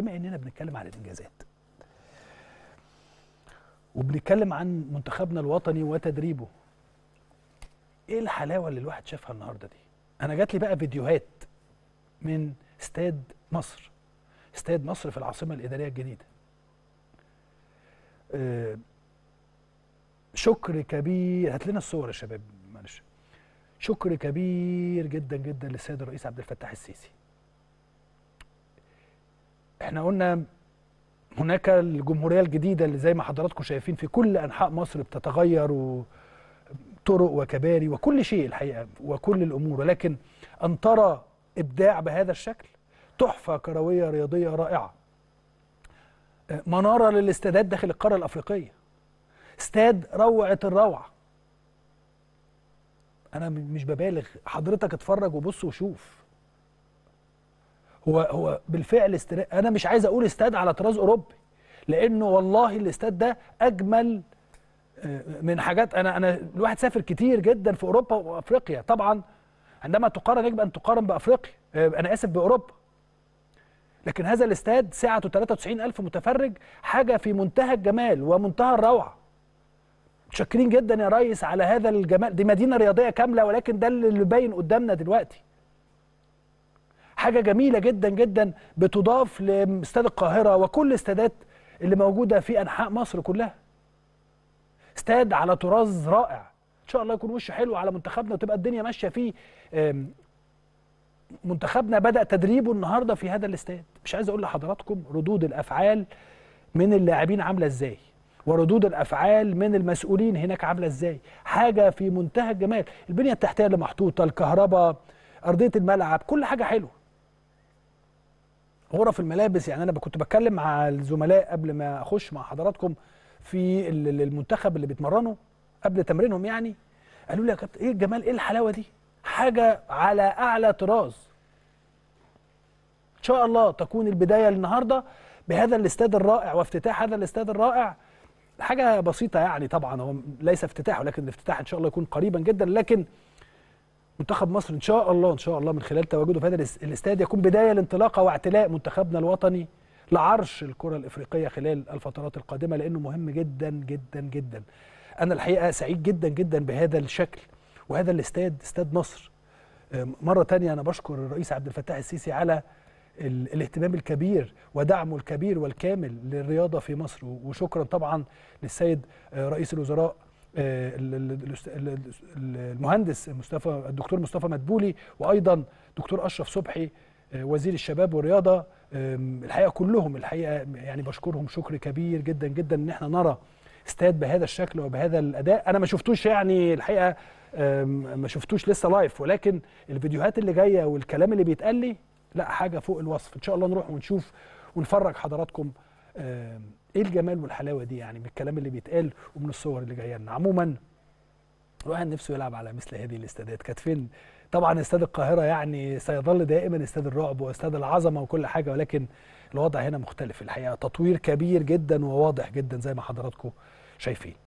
بما اننا بنتكلم عن الانجازات وبنتكلم عن منتخبنا الوطني وتدريبه ايه الحلاوه اللي الواحد شافها النهارده دي انا جات لي بقى فيديوهات من استاد مصر استاد مصر في العاصمه الاداريه الجديده آه، شكر كبير هات لنا الصور يا شباب معلش شكر كبير جدا جدا للسيد الرئيس عبد الفتاح السيسي احنا قلنا هناك الجمهوريه الجديده اللي زي ما حضراتكم شايفين في كل انحاء مصر بتتغير وطرق وكباري وكل شيء الحقيقه وكل الامور ولكن ان ترى ابداع بهذا الشكل تحفه كرويه رياضيه رائعه مناره للاستادات داخل القاره الافريقيه استاد روعه الروعه انا مش ببالغ حضرتك اتفرج وبص وشوف هو هو بالفعل استر... انا مش عايز اقول استاد على طراز اوروبي لانه والله الاستاد ده اجمل آه، من حاجات انا انا الواحد سافر كتير جدا في اوروبا وافريقيا طبعا عندما تقارن يجب ان تقارن بافريقيا آه، انا اسف باوروبا لكن هذا الاستاد سعته 93000 متفرج حاجه في منتهى الجمال ومنتهى الروعه متشكرين جدا يا ريس على هذا الجمال دي مدينه رياضيه كامله ولكن ده اللي باين قدامنا دلوقتي حاجه جميله جدا جدا بتضاف لاستاد القاهره وكل استادات اللي موجوده في انحاء مصر كلها استاد على طراز رائع ان شاء الله يكون وش حلو على منتخبنا وتبقى الدنيا ماشيه فيه منتخبنا بدا تدريبه النهارده في هذا الاستاد مش عايز اقول لحضراتكم ردود الافعال من اللاعبين عامله ازاي وردود الافعال من المسؤولين هناك عامله ازاي حاجه في منتهى الجمال البنيه التحتيه اللي محطوطه الكهرباء ارضيه الملعب كل حاجه حلوه غرف الملابس يعني انا كنت بتكلم مع الزملاء قبل ما اخش مع حضراتكم في المنتخب اللي بيتمرنوا قبل تمرينهم يعني قالوا لي يا كابتن ايه الجمال ايه الحلاوه دي حاجه على اعلى طراز ان شاء الله تكون البدايه النهارده بهذا الاستاد الرائع وافتتاح هذا الاستاد الرائع حاجه بسيطه يعني طبعا هو ليس افتتاح ولكن الافتتاح ان شاء الله يكون قريبا جدا لكن منتخب مصر ان شاء الله ان شاء الله من خلال تواجده في هذا الاستاد يكون بدايه لانطلاقه واعتلاء منتخبنا الوطني لعرش الكره الافريقيه خلال الفترات القادمه لانه مهم جدا جدا جدا انا الحقيقه سعيد جدا جدا بهذا الشكل وهذا الاستاد استاد مصر مره ثانيه انا بشكر الرئيس عبد الفتاح السيسي على الاهتمام الكبير ودعمه الكبير والكامل للرياضه في مصر وشكرا طبعا للسيد أه، رئيس الوزراء آه، المهندس مصطفى الدكتور مصطفى مدبولي وايضا دكتور اشرف صبحي آه، وزير الشباب والرياضه الحقيقه كلهم الحقيقه يعني بشكرهم شكر كبير جدا جدا ان احنا نرى استاد بهذا الشكل وبهذا الاداء انا ما شفتوش يعني الحقيقه ما شفتوش لسه لايف ولكن الفيديوهات اللي جايه والكلام اللي بيتقال لي لا حاجه فوق الوصف ان شاء الله نروح ونشوف ونفرج حضراتكم ايه الجمال والحلاوه دي يعني من الكلام اللي بيتقال ومن الصور اللي جايه لنا عموما الواحد نفسه يلعب على مثل هذه الاستادات كانت فين طبعا استاد القاهره يعني سيظل دائما استاد الرعب واستاد العظمه وكل حاجه ولكن الوضع هنا مختلف الحقيقه تطوير كبير جدا وواضح جدا زي ما حضراتكم شايفين